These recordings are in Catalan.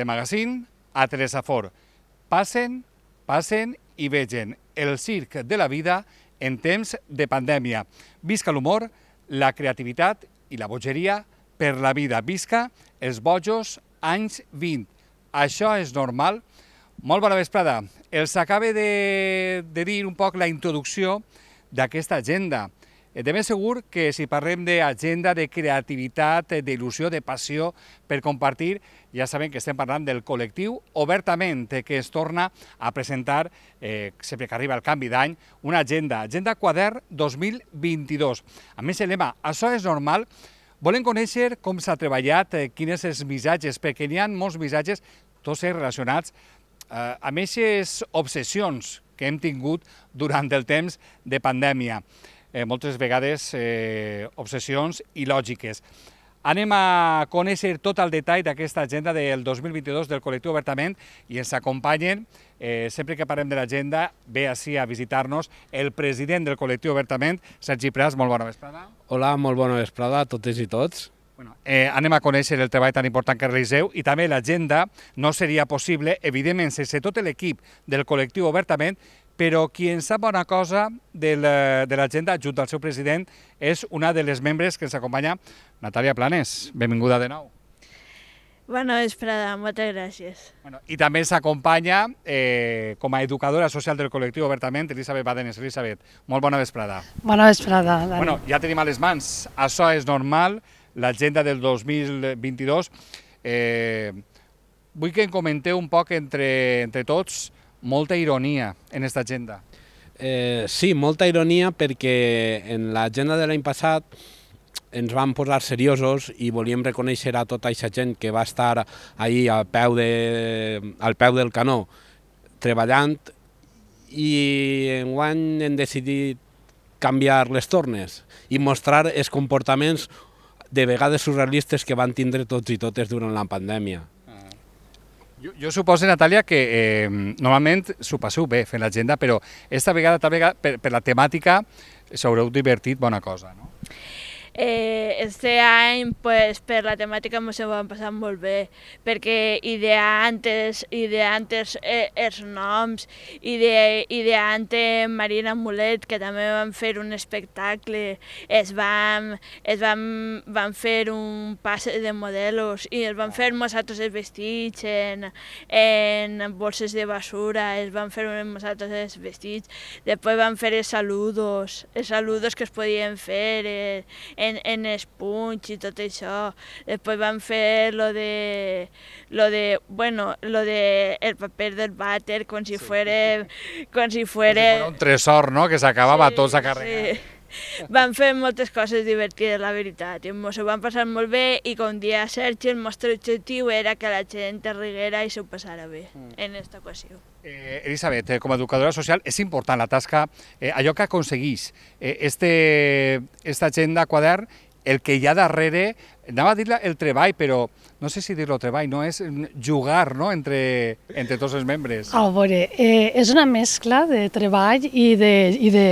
de Magazine a Teresafor. Passen, passen i vegen el circ de la vida en temps de pandèmia. Visca l'humor, la creativitat i la bogeria per la vida. Visca els bojos anys 20. Això és normal. Molt bona vesprada. Els acaba de, de dir un poc la introducció d'aquesta agenda Eh, de ben segur que si parlem d'agenda, de creativitat, eh, d'il·lusió, de passió per compartir, ja saben que estem parlant del col·lectiu obertament eh, que es torna a presentar, eh, sempre que arriba el canvi d'any, una agenda, Agenda Quadern 2022. A més, el lema «Això és normal» Volem conèixer com s'ha treballat, eh, quins els missatges, perquè n'hi ha molts missatges, tots ells relacionats eh, amb aquestes obsessions que hem tingut durant el temps de pandèmia eh, moltes vegades eh, obsessions lògiques. Anem a conèixer tot el detall d'aquesta agenda del 2022 del col·lectiu Obertament i ens acompanyen, eh, sempre que parlem de l'agenda, ve així a visitar-nos el president del col·lectiu Obertament, Sergi Pras, molt bona vesprada. Hola, molt bona vesprada a totes i tots. Bueno, eh, anem a conèixer el treball tan important que realitzeu i també l'agenda no seria possible, evidentment, sense tot l'equip del col·lectiu Obertament però qui en sap bona cosa eh, de l'agenda la, al seu president és una de les membres que ens acompanya, Natàlia Planes. Benvinguda de nou. Bona vesprada, moltes gràcies. Bueno, I també s'acompanya eh, com a educadora social del col·lectiu obertament, Elisabet Badenes. Elisabet, molt bona vesprada. Bona vesprada, Dani. Bueno, ja tenim a les mans, això és normal, l'agenda del 2022. Eh, vull que en comenteu un poc entre, entre tots molta ironia en aquesta agenda. Eh, sí, molta ironia perquè en l'agenda de l'any passat ens vam posar seriosos i volíem reconèixer a tota aquesta gent que va estar ahir al peu, de, al peu del canó treballant i enguany hem decidit canviar les tornes i mostrar els comportaments de vegades surrealistes que van tindre tots i totes durant la pandèmia. Jo, jo suposo, Natàlia, que eh, normalment s'ho passeu bé fent l'agenda, però esta vegada, esta vegada per, per la temàtica, s'haureu divertit bona cosa, no? Eh, este any, pues, per la temàtica ens ho hem passat molt bé, perquè ideantes, ideantes eh, els noms, ide, ideante Marina Mulet, que també van fer un espectacle, es van, es van, van fer un passe de modelos i es van fer nosaltres els vestits en, en bolses de basura, es van fer nosaltres els vestits, després van fer els saludos, els saludos que es podien fer, eh, en, en els punys i tot això. Després van fer lo de, lo de, bueno, lo de el paper del vàter, com si sí. fuere... Com si fuere... Com si un tresor, no?, que s'acabava sí, tots a carregar. Sí. Vam fer moltes coses divertides, la veritat, i ens ho vam passar molt bé i com dia Sergi el nostre objectiu era que la gent es riguera i s'ho passara bé mm. en aquesta ocasió. Eh, Elisabet, eh, com a educadora social és important la tasca, eh, allò que aconseguís, eh, este, esta agenda quadern el que hi ha darrere, anava a dir el treball, però no sé si dir-lo treball, no és jugar no? Entre, entre tots els membres. Ah, a veure, eh, és una mescla de treball i de, i de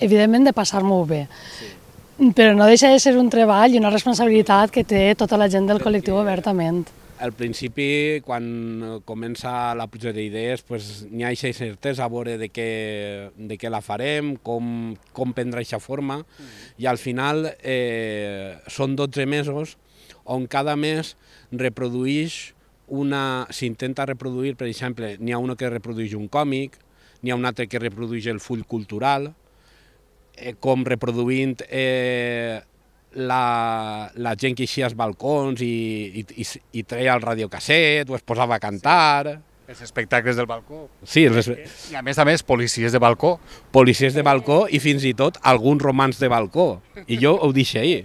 evidentment, de passar-m'ho bé. Sí. Però no deixa de ser un treball i una responsabilitat que té tota la gent del Perquè... col·lectiu obertament al principi, quan comença la pluja d'idees, pues, n'hi ha aquesta certesa a veure de què, de què la farem, com, com prendre aquesta forma, mm. i al final eh, són 12 mesos on cada mes reprodueix una... s'intenta reproduir, per exemple, n'hi ha un que reprodueix un còmic, n'hi ha un altre que reprodueix el full cultural, eh, com reproduint eh, la, la gent que eixia als balcons i, i, i, i treia el radiocasset o es posava a cantar... Sí. Els espectacles del balcó. Sí, els... I a més a més, policies de balcó. Policies de balcó i fins i tot alguns romans de balcó. I jo ho deixo ahir.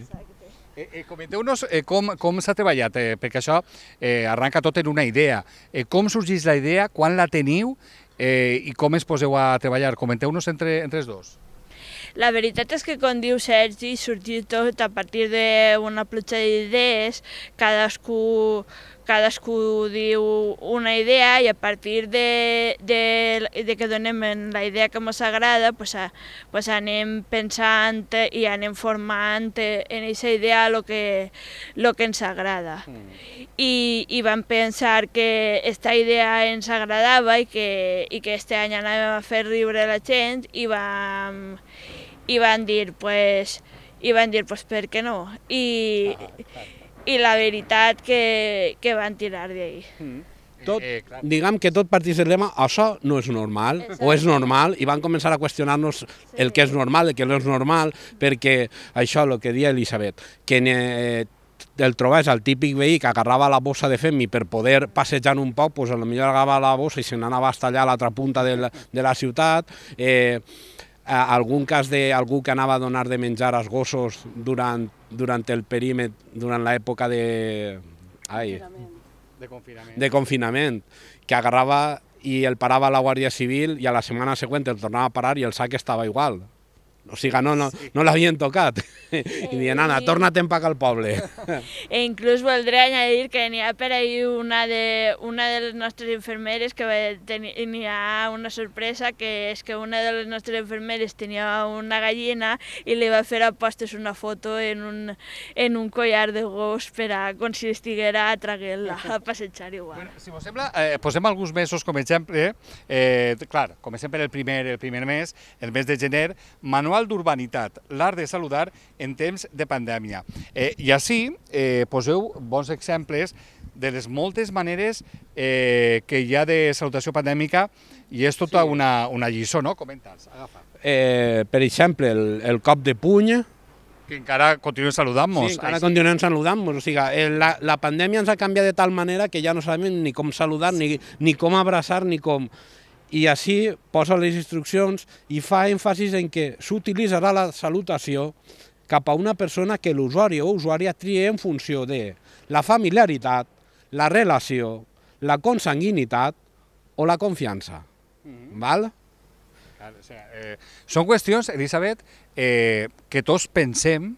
Eh, eh, Comenteu-nos eh, com, com s'ha treballat, eh, perquè això eh, arranca tot en una idea. Eh, com sorgeix la idea, quan la teniu eh, i com es poseu a treballar? Comenteu-nos entre, entre els dos. La veritat és que, com diu Sergi, sortir tot a partir d'una pluja d'idees, cadascú, cadascú diu una idea i a partir de, de, de que donem la idea que ens agrada pues, a, pues anem pensant i anem formant en aquesta idea el que, lo que ens agrada. Mm. I, I vam pensar que aquesta idea ens agradava i que, i que este any anàvem a fer riure la gent i vam, i van dir, pues, i van dir, pues, per què no? I, ah, i la veritat que, que van tirar d'ahir. Mm. Tot, eh, eh, diguem que tot partís del lema, això no és normal, Exacte. o és normal, i van començar a qüestionar-nos sí. el que és normal, el que no és normal, perquè això, el que deia Elisabet, que ne, eh, el trobaves al típic veí que agarrava la bossa de Femi per poder passejar un poc, doncs potser agarrava la bossa i se n'anava a estallar a l'altra punta de la, de la ciutat. Eh, Eh, algun cas d'algú que anava a donar de menjar als gossos durant, durant el perímet, durant l'època de... Ai, de confinament. de confinament, que agarrava i el parava la Guàrdia Civil i a la setmana següent el tornava a parar i el sac estava igual. O sigui, no, no, sí. no l'havien tocat. Eh, I dient, Anna, torna't a pac el poble. E inclús voldré añadir que n'hi ha per ahir una de, una de les nostres infermeres que n'hi ha una sorpresa, que és que una de les nostres infermeres tenia una gallina i li va fer a postes una foto en un, en un collar de gos per a, com si estiguera a traguer-la, a passejar igual. Bueno, si vos sembla, eh, posem alguns mesos com exemple. Eh, eh, clar, comencem per el primer, el primer mes, el mes de gener. Manuel Manual d'Urbanitat, l'art de saludar en temps de pandèmia. Eh, I així eh, poseu bons exemples de les moltes maneres eh, que hi ha de salutació pandèmica i és tota sí. una, una lliçó, no? Comenta'ls, agafa. Eh, per exemple, el, el cop de puny, que encara continuem saludant-nos. Sí, encara continuem saludant-nos. O sigui, eh, la, la pandèmia ens ha canviat de tal manera que ja no sabem ni com saludar, ni, ni com abraçar, ni com i així posa les instruccions i fa èmfasis en que s'utilitzarà la salutació cap a una persona que l'usuari o usuària trie en funció de la familiaritat, la relació, la consanguinitat o la confiança. Mm-hmm. Val? -hmm. Val? O sea, eh, són qüestions, Elisabet, eh, que tots pensem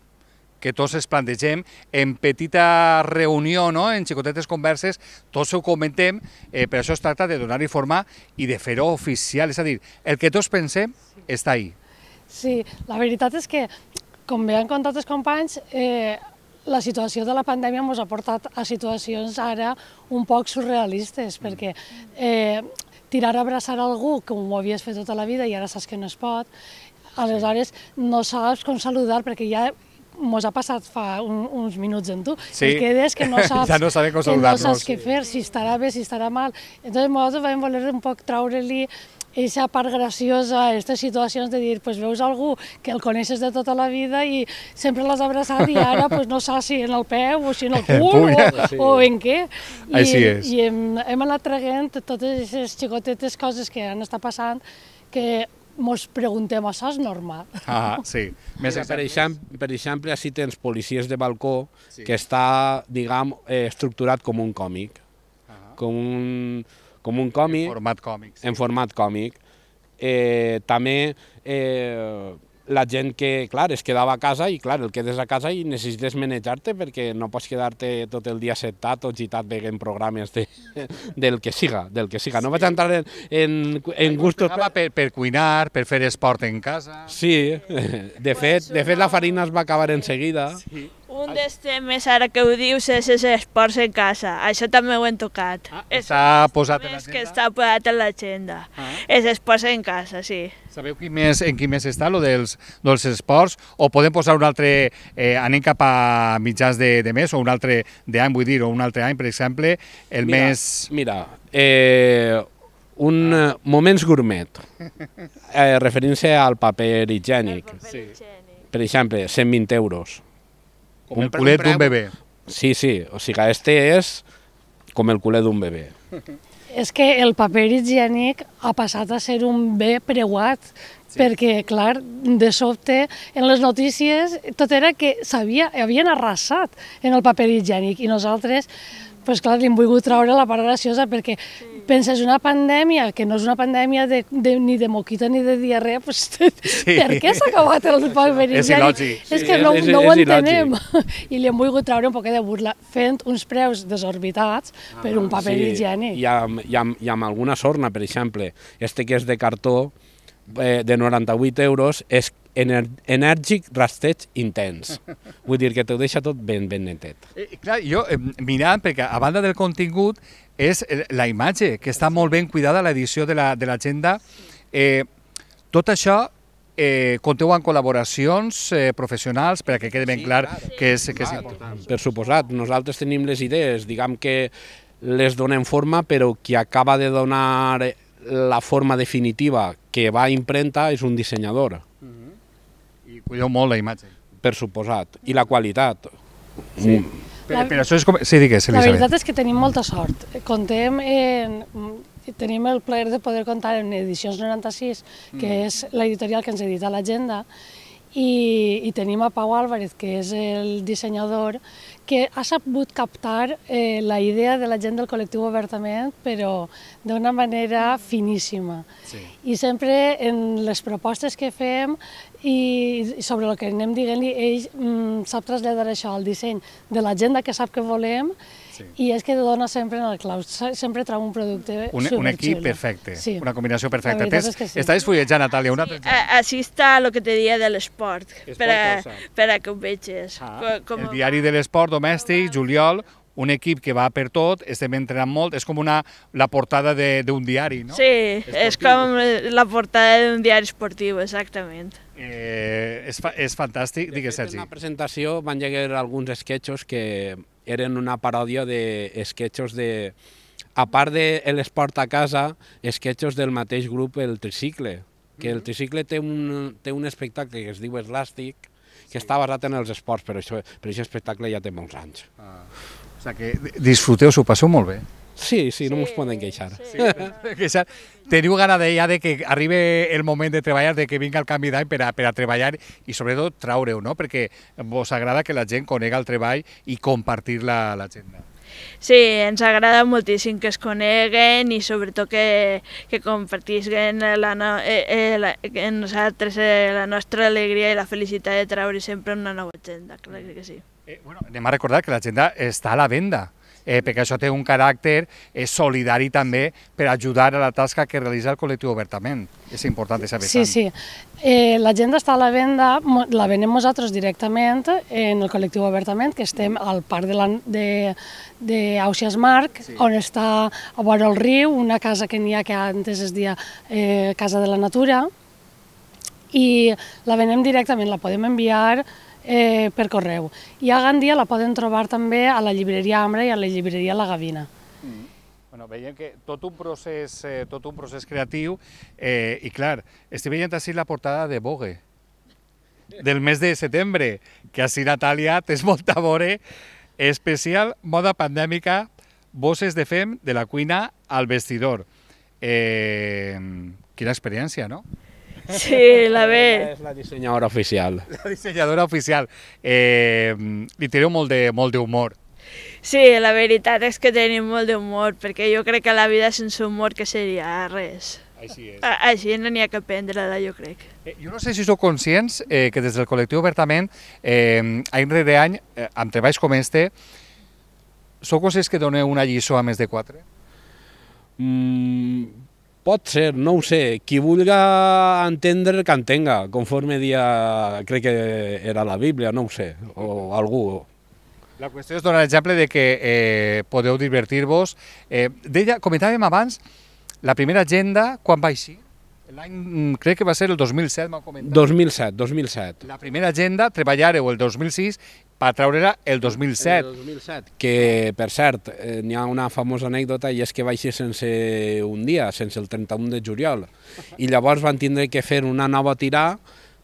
que tots es plantegem en petita reunió, no? en xicotetes converses, tots ho comentem, eh, per això es tracta de donar-hi forma i de fer-ho oficial, és a dir, el que tots pensem sí. està ahí. Sí, la veritat és que, com bé han contat els companys, eh, la situació de la pandèmia ens ha portat a situacions ara un poc surrealistes, perquè eh, tirar a abraçar algú, que ho havies fet tota la vida i ara saps que no es pot, aleshores no saps com saludar perquè ja mos ha passat fa un, uns minuts en tu, sí. que quedes que no saps, ja no sabe com que no saps què fer, si estarà bé, si estarà mal. Entonces nosaltres vam voler un poc traure li aquesta part graciosa, aquestes situacions de dir, pues veus algú que el coneixes de tota la vida i sempre l'has abraçat i ara pues, no saps si en el peu o si en el cul o, sí. o en què. I, Així és. I hem, hem anat traient totes aquestes xicotetes coses que han estat passant que mos preguntem, això és normal. Ah, ah sí. Més, per, exemple, per exemple, així tens policies de balcó sí. que està, diguem, eh, estructurat com un còmic. Ah, ah. Com un, com un còmic... En format còmic. Sí. En format còmic. Eh, també eh, la gent que, clar, es quedava a casa i, clar, el quedes a casa i necessites manejar-te perquè no pots quedar-te tot el dia sentat o gitat veient programes de, del que siga, del que siga. No vaig entrar en, en, en gustos... Per, per cuinar, per fer esport en casa... Sí, de fet, de fet la farina es va acabar en seguida. Sí. Un Ai. dels temes, ara que ho dius, és els esports en casa. Això també ho hem tocat. Ah, és posat a l'agenda? que està posat a l'agenda. Ah. Els esports en casa, sí. Sabeu qui més, en qui més està, lo dels, dels esports? O podem posar un altre, eh, anem cap a mitjans de, de mes, o un altre d'any, vull dir, o un altre any, per exemple, el mira, mes... Mira, eh, un eh, moments gourmet, eh, referint-se al paper higiènic. paper higiènic. Sí. Per exemple, 120 euros com un culet d'un bebè. Sí, sí, o sigui, este és com el culet d'un bebè. És que el paper higiènic ha passat a ser un bé preuat, sí. perquè, clar, de sobte, en les notícies tot era que havien arrasat en el paper higiènic i nosaltres pues clar, li hem volgut treure la part graciosa perquè sí. penses una pandèmia, que no és una pandèmia de, de, ni de moquita ni de diarrea, pues, sí. per què s'ha acabat el palmeridiani? És il·lògic. És que no, és, no ho entenem. I li hem volgut treure un poc de burla fent uns preus desorbitats ah, per un paper sí. higiènic. I amb, i, amb, I amb alguna sorna, per exemple, este que és de cartó, eh, de 98 euros, és ener enèrgic rasteig intens. Vull dir que t'ho deixa tot ben, ben netet. Eh, clar, jo eh, mirant, perquè a banda del contingut és la imatge, que està molt ben cuidada l'edició de l'agenda. La, de eh, tot això eh, conteu amb col·laboracions eh, professionals perquè quede ben clar que és, que és important. Per suposat, nosaltres tenim les idees, diguem que les donem forma, però qui acaba de donar eh, la forma definitiva que va a impremta és un dissenyador. I cuideu molt la imatge. Per suposat. I la qualitat. Sí. Mm. Però, però això és com... Sí, digues, Elisabet. La veritat és que tenim molta sort. Contem en... Mm, tenim el plaer de poder contar en Edicions 96, que mm. és l'editorial que ens edita l'agenda, i, i tenim a Pau Álvarez, que és el dissenyador, que ha sabut captar eh, la idea de la gent del col·lectiu obertament, però d'una manera finíssima. Sí. I sempre en les propostes que fem i sobre el que anem dient-li, ell mm, sap traslladar això al disseny de l'agenda que sap que volem sí. i és que dona sempre en el clau, sempre trau un producte Un, un equip perfecte, sí. una combinació perfecta. Tens, es que sí. fullejant, Natàlia, una sí, Així està el que te deia de l'esport, per, a, per a que ho veges. Ah, com, com... El diari de l'esport domèstic, juliol, un equip que va per tot, estem entrenant molt, és com una, la portada d'un diari, no? Sí, esportiu. és com la portada d'un diari esportiu, exactament. Eh, és, fa, és fantàstic, digues, Sergi. En la presentació van llegir alguns sketchos que eren una paròdia de sketchos de... A part de l'esport a casa, sketchos del mateix grup, el tricicle, que el mm-hmm. tricicle té un, té un espectacle que es diu Eslàstic, que sí. està basat en els esports, però això, però això espectacle ja té molts anys. Ah sea, que disfruteu, s'ho passeu molt bé. Sí, sí, no sí, ens poden queixar. Sí. queixar. Teniu gana de, ja de que arribi el moment de treballar, de que vinga el canvi d'any per, a, per a treballar i sobretot traure-ho, no? perquè vos agrada que la gent conega el treball i compartir-la l'agenda. Sí, ens agrada moltíssim que es coneguen i sobretot que, que compartisquen la no, eh, eh, la, en nosaltres eh, la nostra alegria i la felicitat de treure sempre una nova agenda, clar que sí. Eh, bueno, anem a recordar que l'agenda està a la venda, eh, perquè això té un caràcter eh, solidari també per ajudar a la tasca que realitza el col·lectiu obertament. És important de saber. Sí, tant. sí. Eh, l'agenda està a la venda, la venem nosaltres directament en el col·lectiu obertament, que estem al parc d'Auxias Marc, sí. on està a vora el riu, una casa que n'hi ha que antes es deia eh, Casa de la Natura, i la venem directament, la podem enviar eh, per correu. I a Gandia la poden trobar també a la llibreria Ambra i a la llibreria La Gavina. Mm. Bueno, veiem que tot un procés, eh, tot un procés creatiu eh, i clar, estic veient així la portada de Vogue del mes de setembre, que així Natàlia tens molta vore, especial moda pandèmica, bosses de fem de la cuina al vestidor. Eh, quina experiència, no? Sí, la ve. és la dissenyadora oficial. La dissenyadora oficial. Eh, li tireu molt de, molt d'humor. Sí, la veritat és que tenim molt d'humor, perquè jo crec que la vida sense humor que seria res. Així és. Així no n'hi ha que prendre-la, jo crec. Eh, jo no sé si sou conscients eh, que des del col·lectiu Obertament, eh, any rere any, eh, amb treballs com este, sou conscients que doneu una lliçó a més de quatre? Mm, Pot ser, no ho sé. Qui vulga entendre, que entenga, conforme dia, crec que era la Bíblia, no ho sé, o algú. La qüestió és donar l'exemple de que eh, podeu divertir-vos. Eh, deia, comentàvem abans, la primera agenda, quan va així? L'any, mm, crec que va ser el 2007, m'ha comentat. 2007, 2007. La primera agenda, treballareu el 2006 per treure el 2007. El 2007, que per cert, eh, n'hi ha una famosa anècdota i és que vaig ser sense un dia, sense el 31 de juliol. I llavors van tindre que fer una nova tirada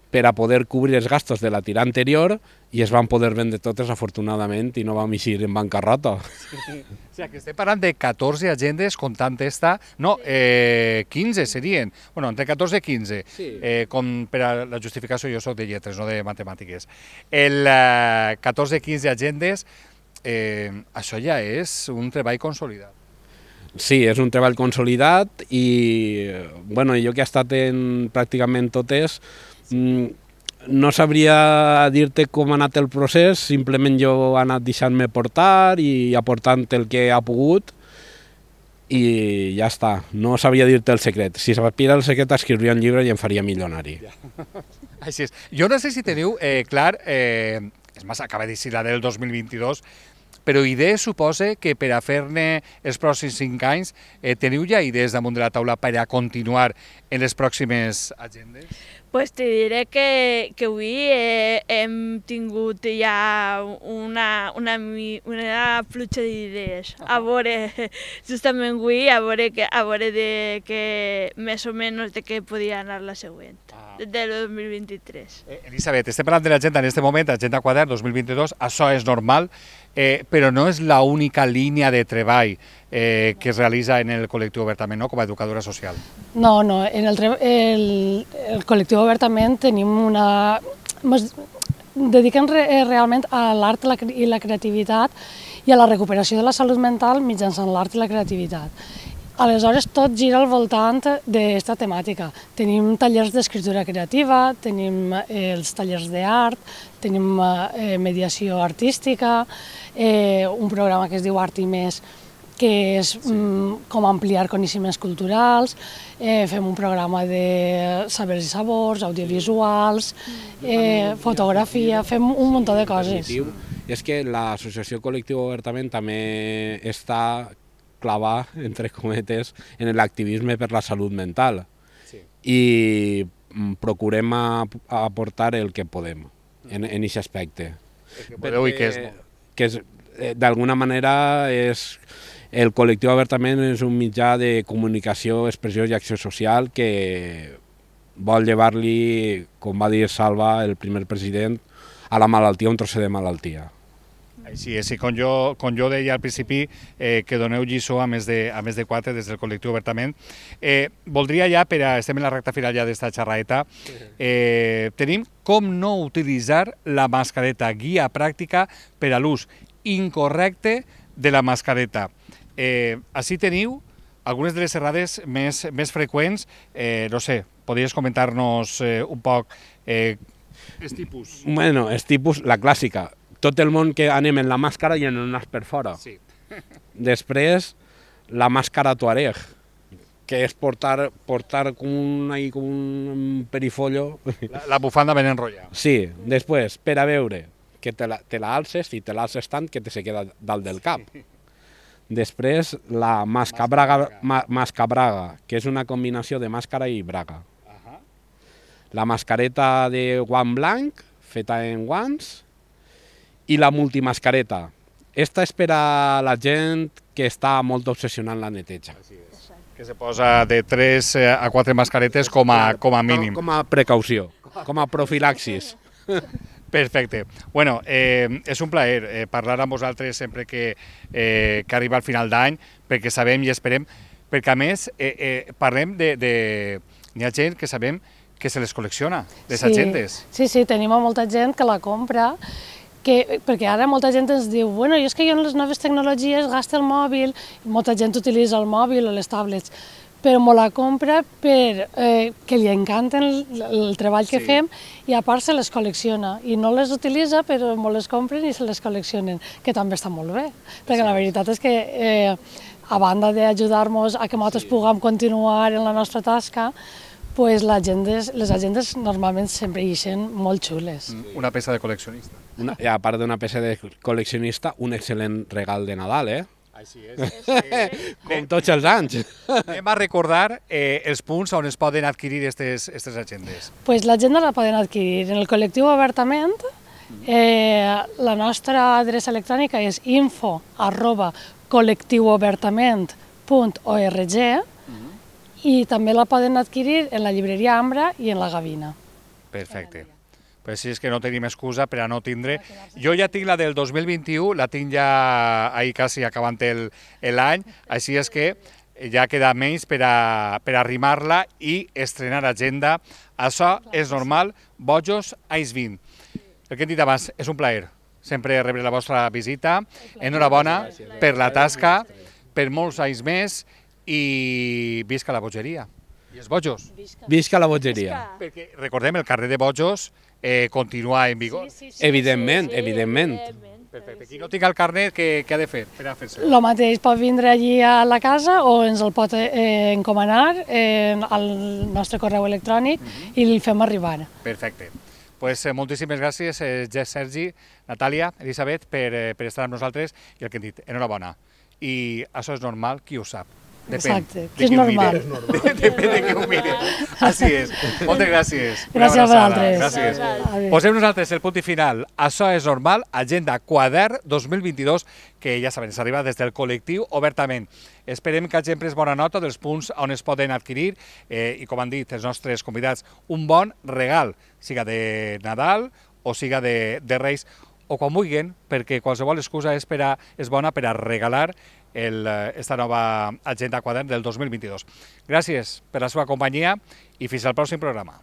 per a poder cobrir els gastos de la tirada anterior i es van poder vendre totes, afortunadament, i no vam eixir en bancarrota. Sí. O sigui, que estem parlant de 14 agendes, comptant esta, no, eh, 15 serien, bueno, entre 14 i 15, sí. eh, com per a la justificació jo sóc de lletres, no de matemàtiques. El eh, 14-15 agendes, eh, això ja és un treball consolidat. Sí, és un treball consolidat i, eh, bueno, jo que he estat en pràcticament totes, sí. Mm, no sabria dir-te com ha anat el procés, simplement jo he anat deixant-me portar i aportant el que ha pogut i ja està. No sabia dir-te el secret. Si s'apira el secret, escriuria un llibre i em faria milionari. Ja. Així és. Jo no sé si teniu eh, clar, eh, és més, acaba de ser la del 2022, però idees suposa que per a fer-ne els pròxims cinc anys eh, teniu ja idees damunt de la taula per a continuar en les pròximes agendes? pues te diré que, que avui he, hem tingut ja una, una, una pluja d'idees. Uh -huh. A veure, justament avui, a veure, que, a veure de que més o menys de què podia anar la següent, ah. Uh -huh. del 2023. Eh, Elisabet, estem parlant de l'agenda en aquest moment, agenda quadern 2022, això és normal, eh, però no és la única línia de treball eh, que es realitza en el col·lectiu Obertament no? com a educadora social. No, no, en el, el, el col·lectiu Obertament tenim una... Mos dediquem re, eh, realment a l'art i la creativitat i a la recuperació de la salut mental mitjançant l'art i la creativitat. Aleshores, tot gira al voltant d'aquesta temàtica. Tenim tallers d'escriptura creativa, tenim eh, els tallers d'art, tenim eh, eh, mediació artística, eh, un programa que es diu Art i Més, que és mm, com ampliar coneixements culturals, eh, fem un programa de sabers i sabors, audiovisuals, mm. eh, fotografia, fem un munt de coses. I és que l'associació Col·lectiu Obertament també està clavar, entre cometes, en l'activisme per la salut mental. Sí. I mm, procurem a, a aportar el que podem en en aquest aspecte. El que podeu i que és... Que és, eh, d'alguna manera és el col·lectiu Obertament és un mitjà de comunicació, expressió i acció social que vol llevar-li, com va dir Salva, el primer president, a la malaltia un trosset de malaltia. Així eh, és, eh, i com jo, com jo deia al principi, eh, que doneu lliçó a més, de, a més de quatre des del col·lectiu obertament. Eh, voldria ja, per a, estem en la recta final ja d'esta xerraeta, eh, tenim com no utilitzar la mascareta, guia pràctica per a l'ús incorrecte de la mascareta. Eh, així teniu algunes de les errades més, més freqüents, eh, no sé, podries comentar-nos eh, un poc eh, els tipus. Bueno, els tipus, la clàssica, tot el món que anem en la màscara i en el nas per fora. Sí. Després, la màscara tuareg, que és portar, portar com, un, ahí, com un perifollo. La, la bufanda ben enrotllada. Sí, després, per a veure, que te la, te la alces i te l'alces tant que te se queda dalt del cap. Sí. Després, la braga, ma, braga, que és una combinació de màscara i braga. Uh -huh. La mascareta de guant blanc, feta en guants, i la multimascareta. Esta és per a la gent que està molt obsessionant la neteja. que se posa de 3 eh, a 4 mascaretes com a, com a mínim. Com a precaució, com a profilaxis. Perfecte. Bueno, eh, és un plaer eh, parlar amb vosaltres sempre que, eh, que arriba al final d'any, perquè sabem i esperem, perquè a més eh, eh, parlem de... de... Hi ha gent que sabem que se les col·lecciona, les sí, agendes. Sí, sí, tenim molta gent que la compra que, perquè ara molta gent ens diu, bueno, jo és que jo en les noves tecnologies gasto el mòbil, molta gent utilitza el mòbil o les tablets, però me la compra per, eh, que li encanten el, el treball que sí. fem i a part se les col·lecciona i no les utilitza però me les compren i se les col·leccionen, que també està molt bé, perquè sí. la veritat és que eh, a banda d'ajudar-nos a que nosaltres sí. puguem continuar en la nostra tasca, pues agendes, les agendes normalment sempre ixen molt xules. Una peça de col·leccionista. Una, a part d'una peça de col·leccionista, un excel·lent regal de Nadal, eh? Així és. Sí. com tots els anys. Anem a recordar eh, els punts on es poden adquirir aquestes agendes. Pues l'agenda la poden adquirir en el col·lectiu Obertament, mm. Eh, la nostra adreça electrònica és info arroba col·lectiuobertament.org mm. i també la poden adquirir en la llibreria Ambra i en la Gavina. Perfecte. Pues sí, és que no tenim excusa per a no tindre... Jo ja tinc la del 2021, la tinc ja ahir quasi acabant l'any, així és que ja queda menys per, a, per arrimar-la i estrenar agenda. Això és normal, bojos, Ice 20. El que hem dit abans, és un plaer sempre rebre la vostra visita. Enhorabona per la tasca, per molts anys més i visca la bogeria. I els bojos. Visca, la bogeria. Perquè recordem, el carrer de bojos eh, continua en vigor. evidentment, evidentment. Perfecte. Qui no tinga el carnet, què, ha de fer per a fer-se? El mateix pot vindre allí a la casa o ens el pot eh, encomanar eh, al nostre correu electrònic mhm. i li fem arribar. Perfecte. Pues, eh, moltíssimes gràcies, eh, Sergi, Natàlia, Elisabet, per, eh, per estar amb nosaltres i el que hem dit, enhorabona. I això és normal, qui ho sap. Depèn Exacte, que és normal. Depèn de què ho mire. Així és. Moltes gràcies. Gràcies a vosaltres. Gràcies. Posem nosaltres el punt i final. Això és normal, agenda quadern 2022, que ja saben, s'arriba des del col·lectiu obertament. Esperem que hagin pres bona nota dels punts on es poden adquirir eh, i, com han dit els nostres convidats, un bon regal, siga de Nadal o siga de, de Reis o quan vulguin, perquè qualsevol excusa és, per a, és bona per a regalar el, eh, esta nova agenda quadern del 2022. Gràcies per la seva companyia i fins al pròxim programa.